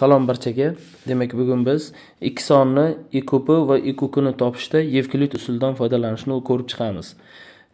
salom barchaga demak bugun biz ikki sonni ikopi va ikukini topishda yevklid usulidan foydalanishni ko'rib chiqamiz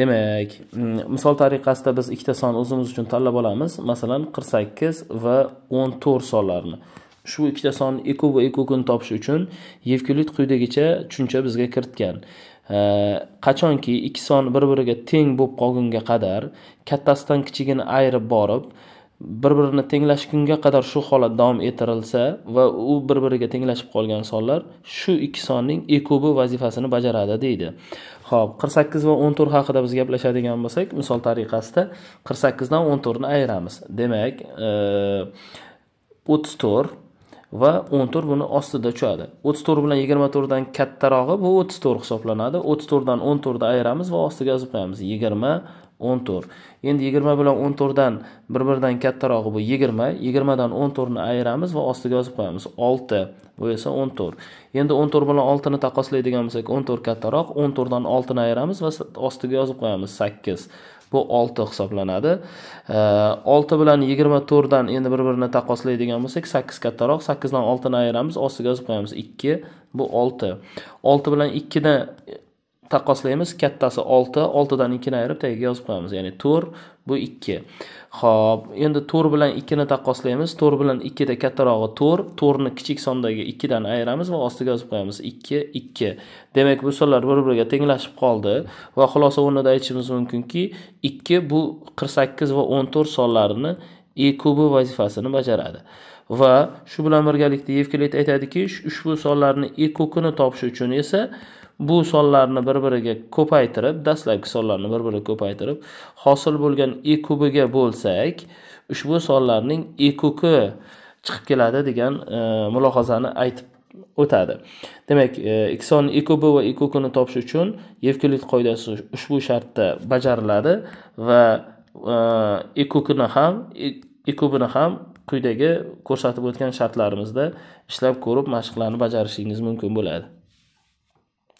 demak mm, misol tariqasida biz ikkita sonni o'zimiz uchun tanlab olamiz masalan qirq sakkiz va o'n to'rt sonlarni shu ikkita sonni iku va ikukini topish uchun yevklid quyidagicha tushuncha bizga kiritgan qachonki ikki son bir biriga teng bo'lib qolgunga qadar kattasidan kichigini ayirib borib bir birini tenglash qadar shu holat davom ettirilsa va u bir biriga tenglashib qolgan sonlar shu ikki sonning ekubi vazifasini bajaradi deydi ho'p qirq sakkiz va o'n to'rt haqida biz gaplashadigan bo'lsak misol tariqasida qirq sakkizdan o'n to'rtni ayiramiz demak e, o'ttiz to'rt va o'n to'rt buni ostida tushadi o'ttiz to'rt bilan yigirma to'rtdan kattarog'i bu o'ttiz to'rt hisoblanadi o'ttiz to'rtdan o'n to'rtni ayiramiz va ostiga yozib qo'yamiz yigirma o'n to'rt endi yigirma bilan o'n to'rtdan bir biridan kattarog'i bu yigirma yigirmadan o'n to'rtni ayiramiz va ostiga yozib qo'yamiz olti bu esa o'n to'rt endi o'n to'rt bilan oltini taqqoslaydigan bo'lsak o'n to'rt kattaroq o'n to'rtdan oltini ayiramiz va ostiga yozib qo'yamiz sakkiz bu olti hisoblanadi olti bilan yigirma to'rtdan endi bir birini taqqoslaydigan bo'lsak sakkiz kattaroq sakkizdan oltini ayiramiz ostiga yozib qo'yamiz ikki bu olti olti bilan ikkini taqqoslaymiz kattasi 6 6 dan 2 ni ayirib tagiga yozib qo'yamiz ya'ni 4 bu 2 Xo'p, endi 4 bilan 2 ni taqqoslaymiz 4 bilan 2 da kattarog'i 4 4 ni kichik sondagi 2 dan ayiramiz va ostiga yozib qo'yamiz 2 2 demak bu sonlar bir biriga tenglashib qoldi va xulosa o'rnida aytishimiz mumkinki 2 bu 48 va 14 sonlarini e kubi vazifasini bajaradi va shu bilan birgalikda yevklet aytadiki ushbu sonlarni e kokini topish uchun esa bu sonlarni bir biriga ko'paytirib dastlabki sonlarni bir biriga ko'paytirib hosil bo'lgan e kubiga bo'lsak ushbu sonlarning e kuki chiqib keladi degan e, mulohazani aytib o'tadi demak ikki sonni e kubi va e kukini topish uchun yevklit qoidasi ushbu shartda bajariladi va e kukini ham e kubini ham quyidagi ko'rsatib o'tgan shartlarimizda ishlab ko'rib mashqlarni bajarishingiz mumkin bo'ladi